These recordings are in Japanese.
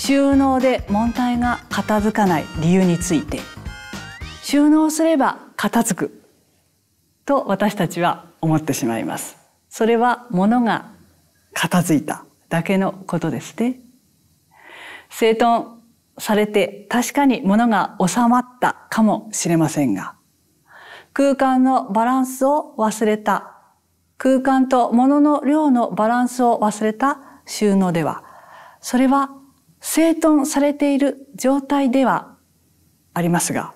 収納で問題が片付かない理由について収納すれば片付くと私たちは思ってしまいますそれは物が片付いただけのことですね整頓されて確かに物が収まったかもしれませんが空間のバランスを忘れた空間と物の量のバランスを忘れた収納ではそれは整頓されている状態ではありますが、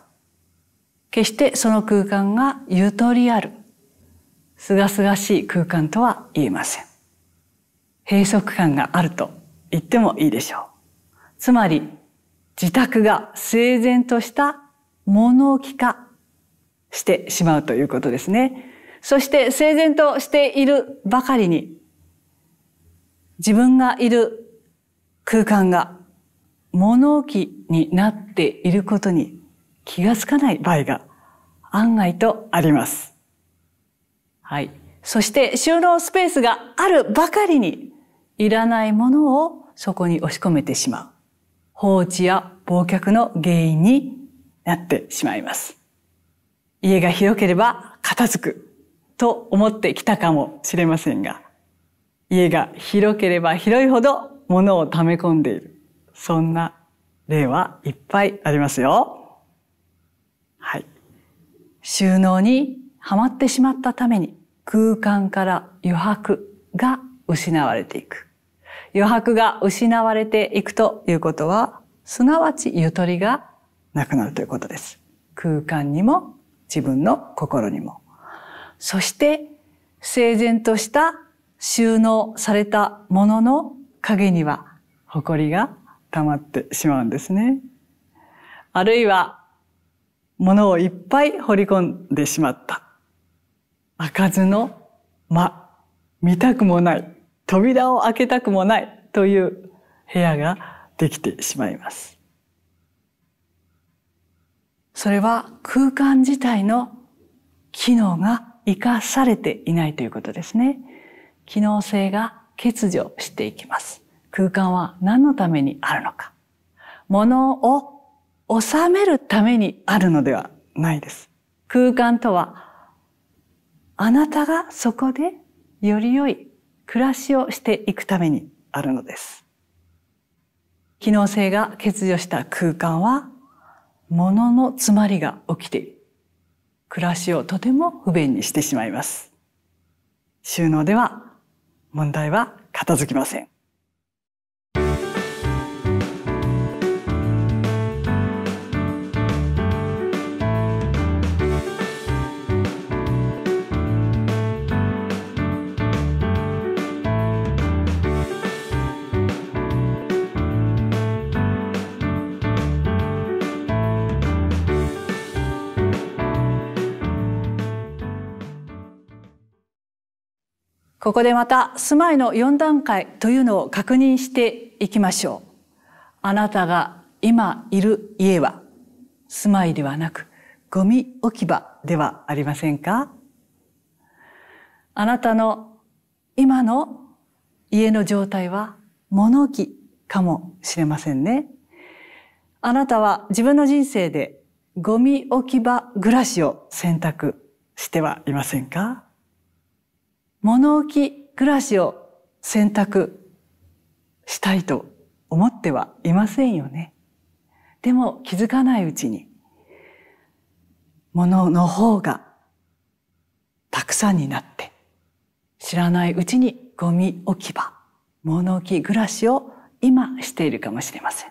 決してその空間がゆとりある、すがすがしい空間とは言えません。閉塞感があると言ってもいいでしょう。つまり、自宅が整然とした物置化してしまうということですね。そして整然としているばかりに、自分がいる空間が物置になっていることに気がつかない場合が案外とあります。はい。そして収納スペースがあるばかりにいらないものをそこに押し込めてしまう。放置や忘却の原因になってしまいます。家が広ければ片付くと思ってきたかもしれませんが、家が広ければ広いほど物を溜め込んでいる。そんな例はいっぱいありますよ。はい。収納にはまってしまったために空間から余白が失われていく。余白が失われていくということは、すなわちゆとりがなくなるということです。空間にも自分の心にも。そして整然とした収納されたものの影には誇りが溜まってしまうんですね。あるいは、物をいっぱい掘り込んでしまった。開かずの間、見たくもない、扉を開けたくもないという部屋ができてしまいます。それは空間自体の機能が生かされていないということですね。機能性が欠如していきます。空間は何のためにあるのか。物を収めるためにあるのではないです。空間とは、あなたがそこでより良い暮らしをしていくためにあるのです。機能性が欠如した空間は、物の詰まりが起きている。暮らしをとても不便にしてしまいます。収納では問題は片付きません。ここでまた住まいの4段階というのを確認していきましょう。あなたが今いる家は住まいではなくゴミ置き場ではありませんかあなたの今の家の状態は物置かもしれませんね。あなたは自分の人生でゴミ置き場暮らしを選択してはいませんか物置暮らしを選択したいと思ってはいませんよね。でも気づかないうちに、物の方がたくさんになって、知らないうちにゴミ置き場、物置暮らしを今しているかもしれません。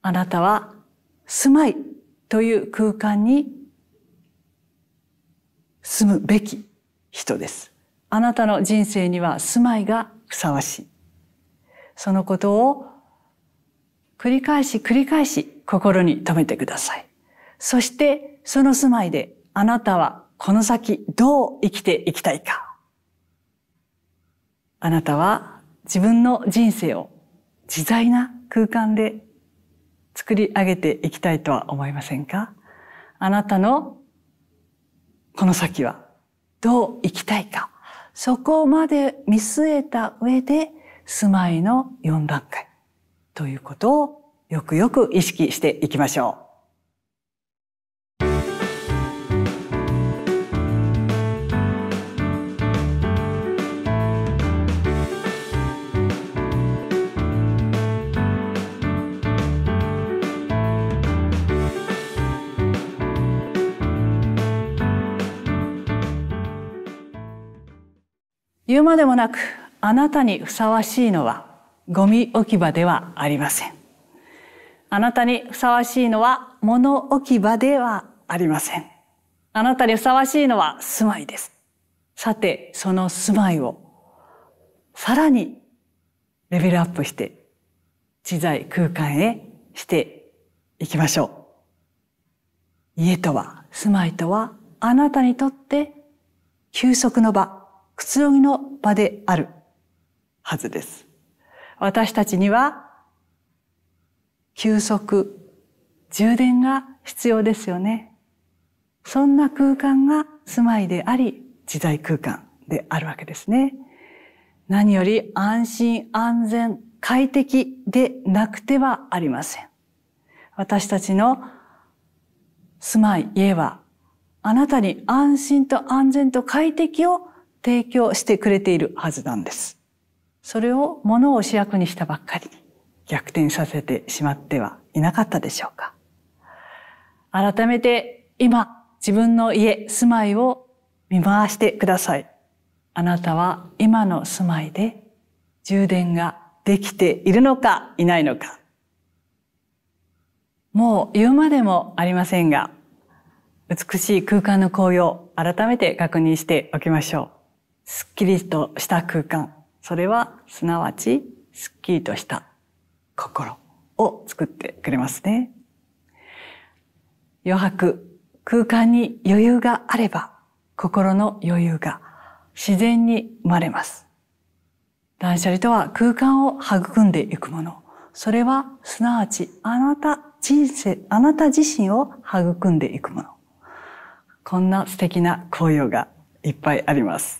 あなたは住まいという空間に住むべき人です。あなたの人生には住まいがふさわしい。そのことを繰り返し繰り返し心に留めてください。そしてその住まいであなたはこの先どう生きていきたいか。あなたは自分の人生を自在な空間で作り上げていきたいとは思いませんかあなたのこの先はどう生きたいか、そこまで見据えた上で、住まいの4段階ということをよくよく意識していきましょう。言うまでもなくあなたにふさわしいのはゴミ置き場ではありません。あなたにふさわしいのは物置き場ではありません。あなたにふさわしいのは住まいです。さて、その住まいをさらにレベルアップして知財空間へしていきましょう。家とは、住まいとは、あなたにとって休息の場。くつろぎの場であるはずです。私たちには休息、充電が必要ですよね。そんな空間が住まいであり、自在空間であるわけですね。何より安心、安全、快適でなくてはありません。私たちの住まい、家は、あなたに安心と安全と快適を提供してくれているはずなんです。それを物を主役にしたばっかり逆転させてしまってはいなかったでしょうか。改めて今自分の家、住まいを見回してください。あなたは今の住まいで充電ができているのかいないのか。もう言うまでもありませんが、美しい空間の紅葉、改めて確認しておきましょう。すっきりとした空間、それはすなわちすっきりとした心を作ってくれますね。余白、空間に余裕があれば、心の余裕が自然に生まれます。断捨離とは空間を育んでいくもの。それはすなわちあなた人生、あなた自身を育んでいくもの。こんな素敵な紅葉がいっぱいあります。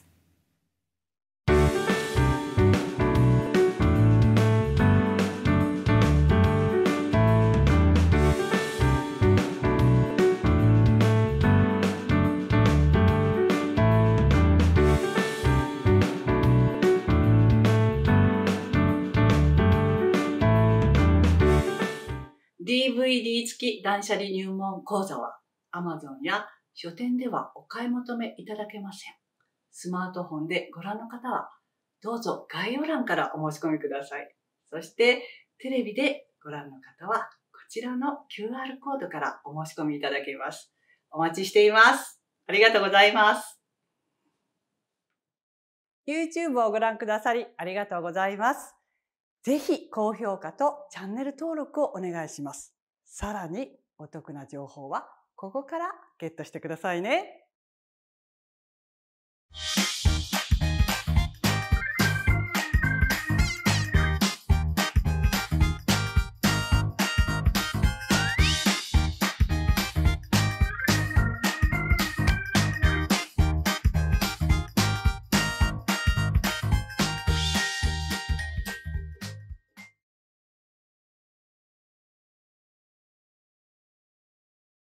DVD 付き断捨離入門講座は Amazon や書店ではお買い求めいただけません。スマートフォンでご覧の方はどうぞ概要欄からお申し込みください。そしてテレビでご覧の方はこちらの QR コードからお申し込みいただけます。お待ちしています。ありがとうございます。YouTube をご覧くださりありがとうございます。ぜひ高評価とチャンネル登録をお願いします。さらにお得な情報はここからゲットしてくださいね。